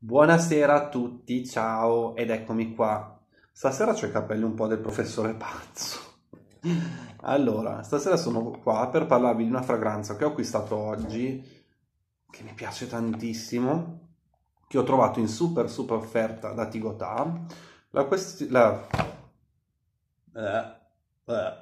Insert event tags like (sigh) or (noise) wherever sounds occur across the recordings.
Buonasera a tutti, ciao ed eccomi qua. Stasera ho i capelli un po' del professore pazzo. Allora, stasera sono qua per parlarvi di una fragranza che ho acquistato oggi, che mi piace tantissimo, che ho trovato in super super offerta da Tigotà. La quest... la... Eh, eh.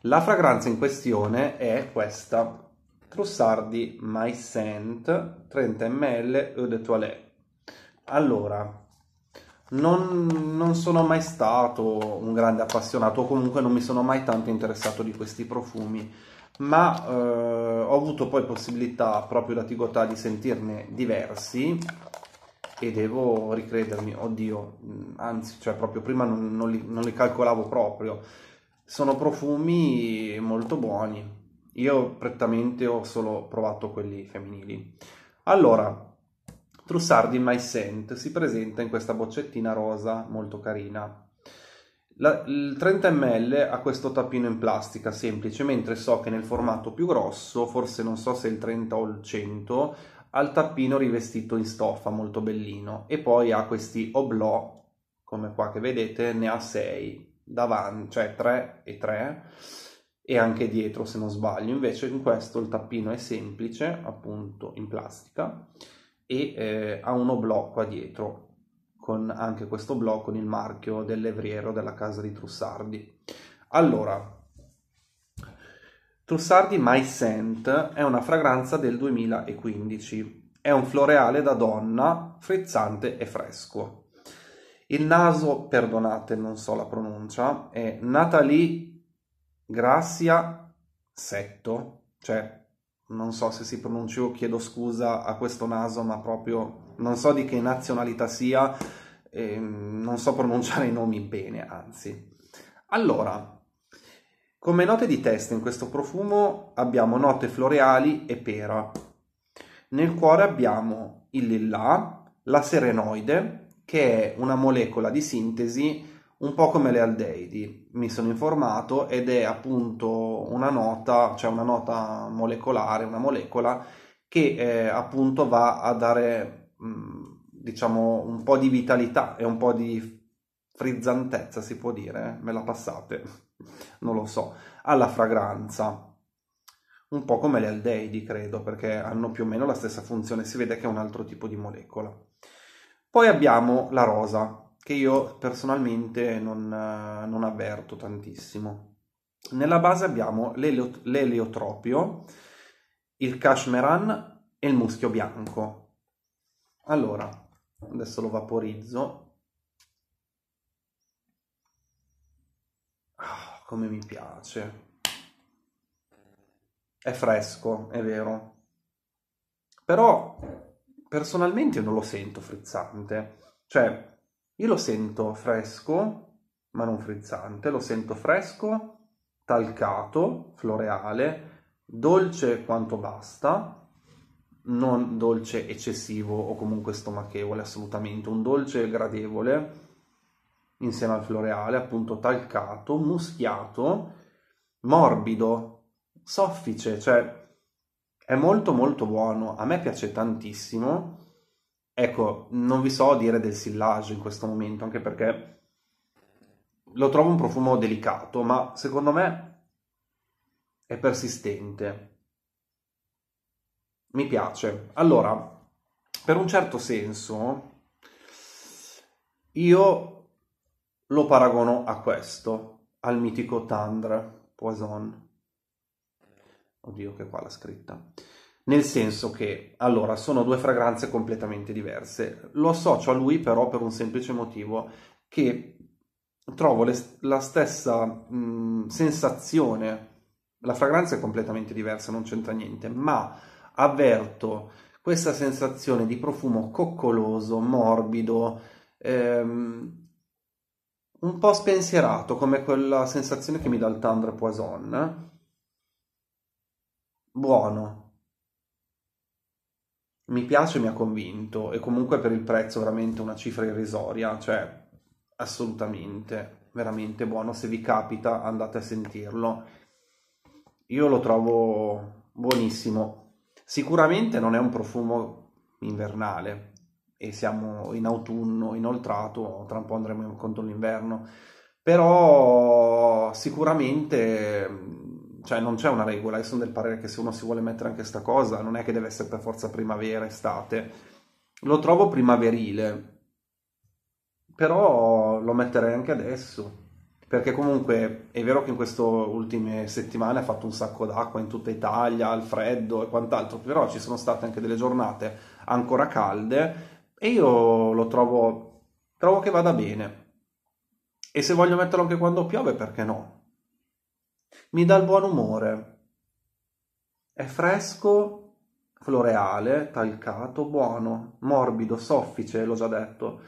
La fragranza in questione è questa Trussardi My Scent 30 ml Eau de Toilette. Allora, non, non, sono mai stato un grande appassionato, o comunque non mi sono mai tanto interessato di questi profumi, ma eh, ho avuto poi possibilità proprio da Tigotà di sentirne diversi e devo ricredermi, oddio, anzi, cioè proprio prima non, non, li, non li calcolavo proprio. Sono profumi molto buoni, io prettamente ho solo provato quelli femminili. Allora, Trussardi My Scent si presenta in questa boccettina rosa molto carina. La, il 30 ml ha questo tappino in plastica semplice, mentre so che nel formato più grosso, forse non so se il 30 o il 100, ha il tappino rivestito in stoffa molto bellino e poi ha questi oblò, come qua che vedete, ne ha 6 davanti, cioè 3 e 3 e anche dietro se non sbaglio, invece in questo il tappino è semplice, appunto in plastica, e eh, ha uno blocco qua dietro, con anche questo blocco con il marchio del levriero della casa di Trussardi. Allora, Trussardi My Scent è una fragranza del 2015. È un floreale da donna, frizzante e fresco. Il naso, perdonate, non so la pronuncia, è Nathalie Grazia Setto, cioè non so se si pronuncia chiedo scusa a questo naso, ma proprio non so di che nazionalità sia, eh, non so pronunciare i nomi bene, anzi. Allora, come note di testa in questo profumo abbiamo note floreali e pera. Nel cuore abbiamo il lilla, la serenoide, che è una molecola di sintesi un po' come le Aldeidi, mi sono informato, ed è appunto una nota, cioè una nota molecolare, una molecola che eh, appunto va a dare, mh, diciamo, un po' di vitalità e un po' di frizzantezza, si può dire, eh? me la passate, (laughs) non lo so, alla fragranza. Un po' come le Aldeidi, credo, perché hanno più o meno la stessa funzione, si vede che è un altro tipo di molecola. Poi abbiamo la rosa, che io personalmente non, eh, non avverto tantissimo. Nella base abbiamo l'elio, l'eliotropio, il cashmeran e il muschio bianco. Allora, adesso lo vaporizzo. Oh, come mi piace. È fresco, è vero. Però personalmente non lo sento frizzante. Cioè, io lo sento fresco, ma non frizzante, lo sento fresco, talcato, floreale, dolce quanto basta, non dolce eccessivo o comunque stomachevole assolutamente, un dolce gradevole insieme al floreale, appunto talcato, muschiato, morbido, soffice, cioè è molto molto buono, a me piace tantissimo Ecco, non vi so dire del sillage in questo momento, anche perché lo trovo un profumo delicato, ma secondo me è persistente. Mi piace. Allora, per un certo senso, io lo paragono a questo, al mitico Tandre Poison. Oddio, che qua la scritta nel senso che allora sono due fragranze completamente diverse. Lo associo a lui però per un semplice motivo che trovo le, la stessa mh, sensazione. La fragranza è completamente diversa, non c'entra niente, ma avverto questa sensazione di profumo coccoloso, morbido, ehm, un po' spensierato, come quella sensazione che mi dà il Tendre Poison. Buono, mi piace e mi ha convinto e comunque per il prezzo veramente una cifra irrisoria, cioè assolutamente, veramente buono, se vi capita andate a sentirlo. Io lo trovo buonissimo. Sicuramente non è un profumo invernale e siamo in autunno inoltrato, tra un po' andremo contro l'inverno, però sicuramente cioè non c'è una regola, io sono del parere che se uno si vuole mettere anche sta cosa, non è che deve essere per forza primavera, estate. Lo trovo primaverile, però lo metterei anche adesso, perché comunque è vero che in queste ultime settimane ha fatto un sacco d'acqua in tutta Italia, al freddo e quant'altro, però ci sono state anche delle giornate ancora calde e io lo trovo, trovo che vada bene. E se voglio metterlo anche quando piove, perché no? mi dà il buon umore. È fresco, floreale, talcato, buono, morbido, soffice, l'ho già detto.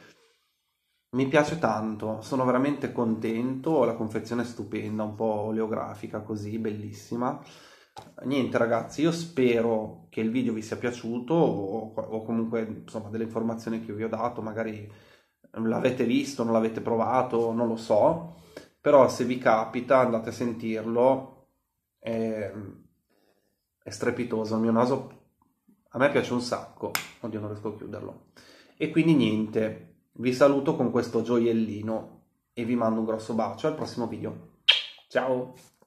Mi piace tanto, sono veramente contento, ho la confezione è stupenda, un po' oleografica così, bellissima. Niente ragazzi, io spero che il video vi sia piaciuto o, o comunque insomma delle informazioni che vi ho dato, magari l'avete visto, non l'avete provato, non lo so però se vi capita andate a sentirlo, è, è strepitoso, il mio naso a me piace un sacco, oddio non riesco a chiuderlo. E quindi niente, vi saluto con questo gioiellino e vi mando un grosso bacio al prossimo video. Ciao!